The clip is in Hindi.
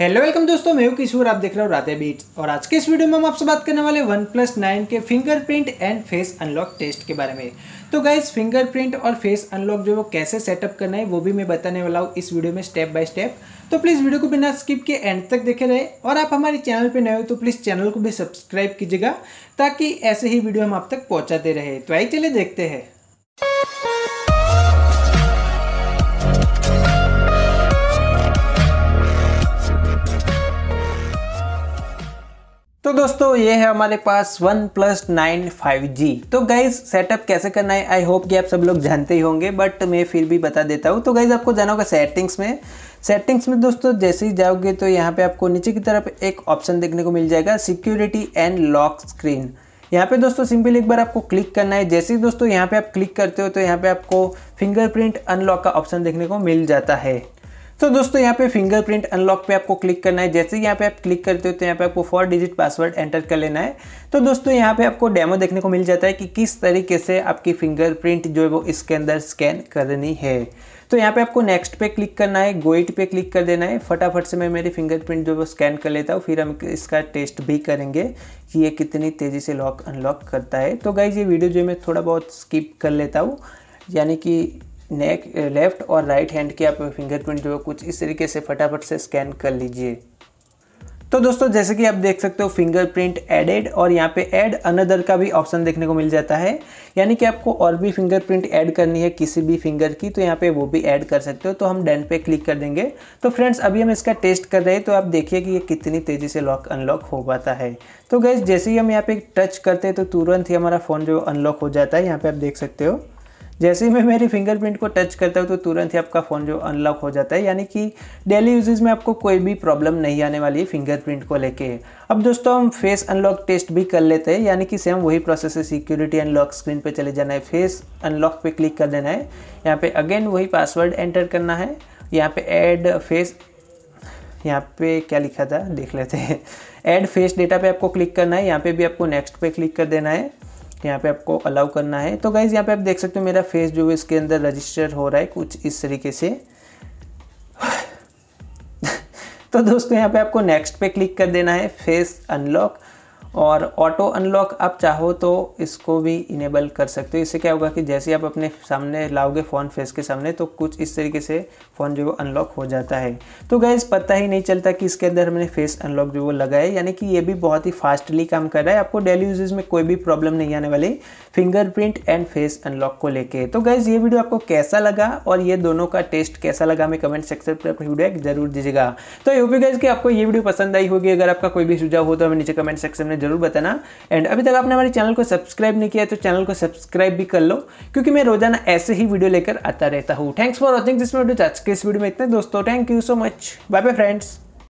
हेलो वेलकम दोस्तों मैं हूं किशोर आप देख रहे हो राधे बीट और आज के इस वीडियो में हम आपसे बात करने वाले वन प्लस नाइन के fingerprint and face unlock test के बारे में तो गाइज फिंगरप्रिंट और फेस अनलॉक जो वो कैसे सेटअप करना है वो भी मैं बताने वाला हूँ इस वीडियो में स्टेप बाय स्टेप तो प्लीज़ वीडियो को बिना स्किप के एंड तक देखे रहे और आप हमारे चैनल पर नए हो तो प्लीज़ चैनल को भी सब्सक्राइब कीजिएगा ताकि ऐसे ही वीडियो हम आप तक पहुँचाते रहे तो आइए चले देखते हैं तो दोस्तों ये है हमारे पास OnePlus nine five G तो गाइज सेटअप कैसे करना है आई होप कि आप सब लोग जानते ही होंगे बट मैं फिर भी बता देता हूँ तो गाइज आपको जाना होगा सेटिंग्स में सेटिंग्स में दोस्तों जैसे ही जाओगे तो यहाँ पे आपको नीचे की तरफ एक ऑप्शन देखने को मिल जाएगा सिक्योरिटी एंड लॉक स्क्रीन यहाँ पे दोस्तों सिंपल एक बार आपको क्लिक करना है जैसे ही दोस्तों यहाँ पे आप क्लिक करते हो तो यहाँ पे आपको फिंगरप्रिंट अनलॉक का ऑप्शन देखने को मिल जाता है तो दोस्तों यहाँ पे फिंगरप्रिंट अनलॉक पे आपको क्लिक करना है जैसे यहाँ पे आप क्लिक करते हो तो यहाँ पे आपको फोर डिजिट पासवर्ड एंटर कर लेना है तो दोस्तों यहाँ पे आपको डेमो देखने को मिल जाता है कि किस तरीके से आपकी फिंगरप्रिंट जो है वो इसके अंदर स्कैन करनी है तो यहाँ पे आपको नेक्स्ट पे क्लिक करना है गोइट पे क्लिक कर देना है फटाफट से मैं मेरी फिंगरप्रिंट जो है वो स्कैन कर लेता हूँ फिर हम इसका टेस्ट भी करेंगे कि ये कितनी तेज़ी से लॉक अनलॉक करता है तो गाइज ये वीडियो जो है मैं थोड़ा बहुत स्किप कर लेता हूँ यानी कि नेक लेफ्ट uh, और राइट हैंड की आप फिंगरप्रिंट जो है कुछ इस तरीके से फटाफट से स्कैन कर लीजिए तो दोस्तों जैसे कि आप देख सकते हो फिंगरप्रिंट एडेड और यहाँ पे ऐड अनदर का भी ऑप्शन देखने को मिल जाता है यानी कि आपको और भी फिंगरप्रिंट ऐड करनी है किसी भी फिंगर की तो यहाँ पे वो भी ऐड कर सकते हो तो हम डेन पे क्लिक कर देंगे तो फ्रेंड्स अभी हम इसका टेस्ट कर रहे हैं तो आप देखिए कि ये कितनी तेज़ी से लॉक अनलॉक हो पाता है तो गैस जैसे ही हम यहाँ पे टच करते हैं तो तुरंत ही हमारा फ़ोन जो अनलॉक हो जाता है यहाँ पर आप देख सकते हो जैसे ही मैं मेरी फिंगरप्रिंट को टच करता हूँ तो तुरंत ही आपका फ़ोन जो अनलॉक हो जाता है यानी कि डेली यूजेज में आपको कोई भी प्रॉब्लम नहीं आने वाली फिंगरप्रिंट को लेके अब दोस्तों हम फेस अनलॉक टेस्ट भी कर लेते हैं यानी कि सेम वही प्रोसेस है सिक्योरिटी अनलॉक स्क्रीन पर चले जाना है फेस अनलॉक पर क्लिक कर देना है यहाँ पर अगेन वही पासवर्ड एंटर करना है यहाँ पर एड फेस यहाँ पे क्या लिखा था देख लेते हैं ऐड फेस डेटा पे आपको क्लिक करना है यहाँ पे भी आपको नेक्स्ट पे क्लिक कर देना है यहाँ पे आपको अलाउ करना है तो गाइज़ यहाँ पे आप देख सकते हो मेरा फेस जो है इसके अंदर रजिस्टर हो रहा है कुछ इस तरीके से तो दोस्तों यहाँ पे आपको नेक्स्ट पे क्लिक कर देना है फेस अनलॉक और ऑटो अनलॉक आप चाहो तो इसको भी इनेबल कर सकते हो इससे क्या होगा कि जैसे आप अपने सामने लाओगे फ़ोन फेस के सामने तो कुछ इस तरीके से फ़ोन जो अनलॉक हो जाता है तो गैस पता ही नहीं चलता कि इसके अंदर हमने फेस अनलॉक जो वो लगा है यानी कि ये भी बहुत ही फास्टली काम कर रहा है आपको डेली यूजेज में कोई भी प्रॉब्लम नहीं आने वाली फिंगरप्रिंट एंड फेस अनलॉक को लेकर तो गैस ये वीडियो आपको कैसा लगा और ये दोनों का टेस्ट कैसा लगा हमें कमेंट सेक्शन पर फीडबैक जरूर दीजिएगा तो यूपी गैस कि आपको ये वीडियो पसंद आई होगी अगर आपका कोई भी सुझाव हो तो हमें नीचे कमेंट सेक्शन में ज़रूर बताना एंड अभी तक आपने हमारे चैनल को सब्सक्राइब नहीं किया तो चैनल को सब्सक्राइब भी कर लो क्योंकि मैं रोजाना ऐसे ही वीडियो लेकर आता रहता हूँ thanks for watching this video आज के इस वीडियो में इतने दोस्तों thank you so much bye bye friends